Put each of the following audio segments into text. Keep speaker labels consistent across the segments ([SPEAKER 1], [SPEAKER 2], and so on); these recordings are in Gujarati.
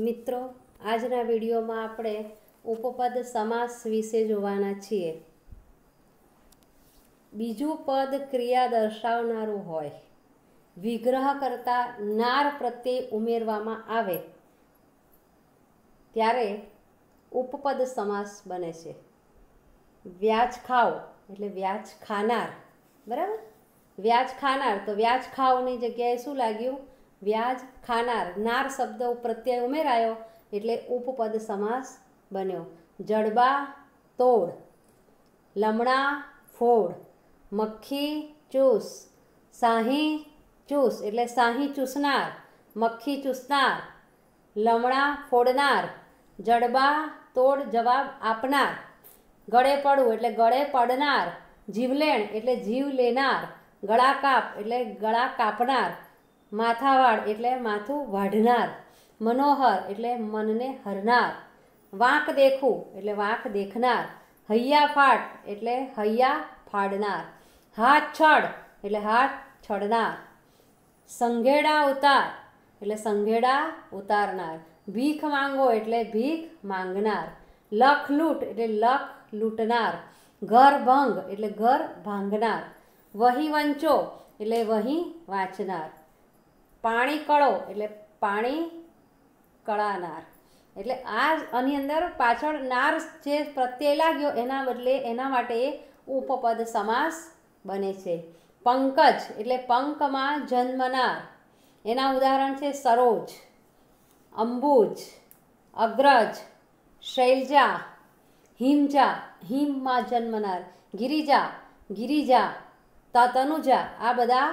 [SPEAKER 1] મિત્રો આજના વિડીયોમાં આપણે ઉપપદ સમાસ વિશે જોવાના છીએ બીજું પદ ક્રિયા દર્શાવનારું હોય વિગ્રહ કરતાં નાર પ્રત્યે ઉમેરવામાં આવે ત્યારે ઉપપદ સમાસ બને છે વ્યાજ ખાઓ એટલે વ્યાજ ખાનાર બરાબર વ્યાજ ખાનાર તો વ્યાજ ખાવની જગ્યાએ શું લાગ્યું વ્યાજ ખાનાર નાર શબ્દ પ્રત્યય ઉમેરાયો એટલે ઉપપદ સમાસ બન્યો જડબા તોડ લમણા ફોડ મક્ખી ચૂસ સાહી ચૂસ એટલે સાહી ચૂસનાર મક્ખી ચૂસનાર લમણા ફોડનાર જડબા તોડ જવાબ આપનાર ગળે પડવું એટલે ગળે પડનાર જીવલેણ એટલે જીવ લેનાર ગળા કાપ એટલે ગળા કાપનાર માથાવાળ એટલે માથું વાઢનાર મનોહર એટલે મનને હરનાર વાંક દેખું એટલે વાંક દેખનાર હૈયા ફાટ એટલે હૈયા ફાડનાર હાથ છડ એટલે હાથ છડનાર સંઘેડા ઉતાર એટલે સંઘેડા ઉતારનાર ભીખ માંગો એટલે ભીખ માંગનાર લખ લૂંટ એટલે લખ લૂંટનાર ઘર ભંગ એટલે ઘર ભાંગનાર વહી વંચો એટલે વહી વાંચનાર પાણી કળો એટલે પાણી કળાનાર એટલે આ આની અંદર પાછળ નાર જે પ્રત્યય લાગ્યો એના બદલે એના માટે ઉપપદ સમાસ બને છે પંકજ એટલે પંકમાં જન્મનાર એના ઉદાહરણ છે સરોજ અંબુજ અગ્રજ શૈલજા હિમજા હિમમાં જન્મનાર ગિરિજા ગિરિજા તતનુજા આ બધા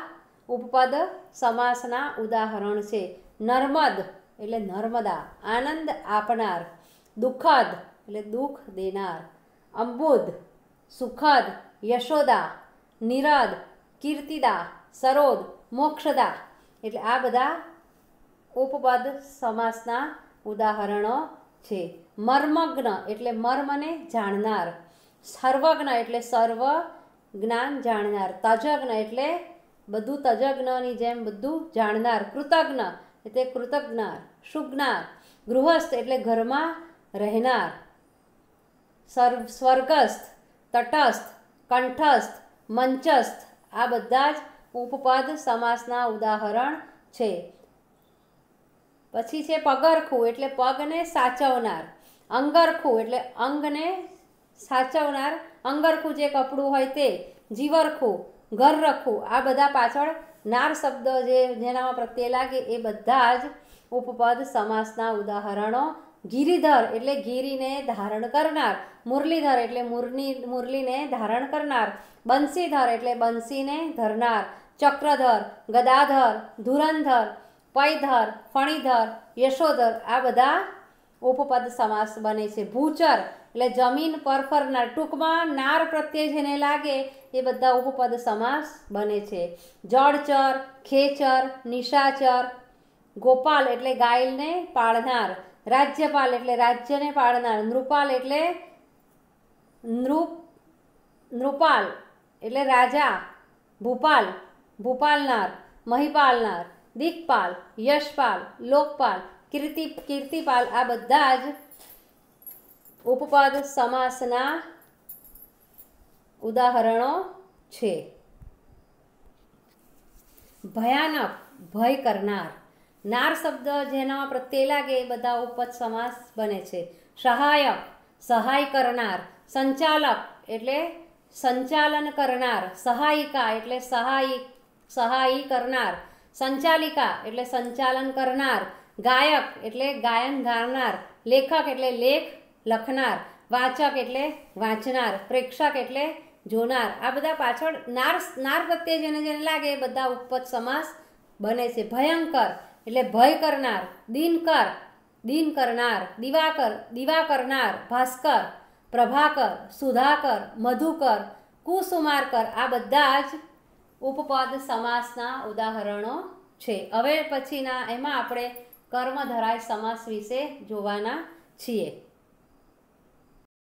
[SPEAKER 1] ઉપપદ સમાસના ઉદાહરણ છે નર્મદ એટલે નર્મદા આનંદ આપનાર દુઃખદ એટલે દુઃખ દેનાર અંબુદ સુખદ યશોદા નિરદ કીર્તિદા સરોદ મોક્ષદા એટલે આ બધા ઉપપદ સમાસના ઉદાહરણો છે મર્મગ્ન એટલે મર્મને જાણનાર સર્વજ્ઞ એટલે સર્વ જ્ઞાન જાણનાર તજજ્ઞ એટલે બધું તજજ્ઞની જેમ બધું જાણનાર કૃતજ્ઞ એટલે કૃતજ્ઞાર સુજ્ઞાર ગૃહસ્થ એટલે ઘરમાં રહેનાર સર્વ સ્વર્ગસ્થ તટસ્થ કંઠસ્થ મંચસ્થ આ બધા જ ઉપપદ સમાસના ઉદાહરણ છે પછી છે પગરખું એટલે પગને સાચવનાર અંગરખું એટલે અંગને સાચવનાર અંગરખું જે કપડું હોય તે જીવરખું ઘર રખવું આ બધા પાછળ નાર શબ્દ જે જેનામાં પ્રત્યે લાગે એ બધા જ ઉપપદ સમાસના ઉદાહરણો ગિરિધર એટલે ગિરીને ધારણ કરનાર મુરલીધર એટલે મુરની મુરલીને ધારણ કરનાર બંસીધર એટલે બંસીને ધરનાર ચક્રધર ગદાધર ધુરંધર પૈધર ફણીધર યશોધર આ બધા ઉપપદ સમાસ બને છે ભૂચર એટલે જમીન પરફરના ટૂંકમાં નાર પ્રત્યે જેને લાગે એ બધા ઉપપદ સમાસ બને છે જળચર ખેચર નિશાચર ગોપાલ એટલે ગાયલને પાળનાર રાજ્યપાલ એટલે રાજ્યને પાળનાર નૃપાલ એટલે નૃ નૃપાલ એટલે રાજા ભૂપાલ ભૂપાલનાર મહિપાલનાર દીકપાલ યશપાલ લોકપાલ કીર્તિ કીર્તિપાલ આ બધા જ ઉપપદ સમાસના ઉદાહરણો છે ભયાનક ભય કરનાર નાર શબ્દ જેના પ્રત્યે લાગે એ બધા ઉપજ સમાસ બને છે સહાયક સહાય કરનાર સંચાલક એટલે સંચાલન કરનાર સહાયિકા એટલે સહાયિક સહાયી કરનાર સંચાલિકા એટલે સંચાલન કરનાર ગાયક એટલે ગાયન ગાનાર લેખક એટલે લેખ લખનાર વાચક એટલે વાંચનાર પ્રેક્ષક એટલે જોનાર આ બધા પાછળ નાર નાર પ્રત્યે જેને જેને લાગે એ બધા ઉપપદ સમાસ બને છે ભયંકર એટલે ભય કરનાર દિનકર દિન કરનાર દિવાકર દિવા કરનાર ભાસ્કર પ્રભાકર સુધાકર મધુકર કુસુમારકર આ બધા જ ઉપપદ સમાસના ઉદાહરણો છે હવે પછીના એમાં આપણે કર્મધરાય સમાસ વિશે જોવાના છીએ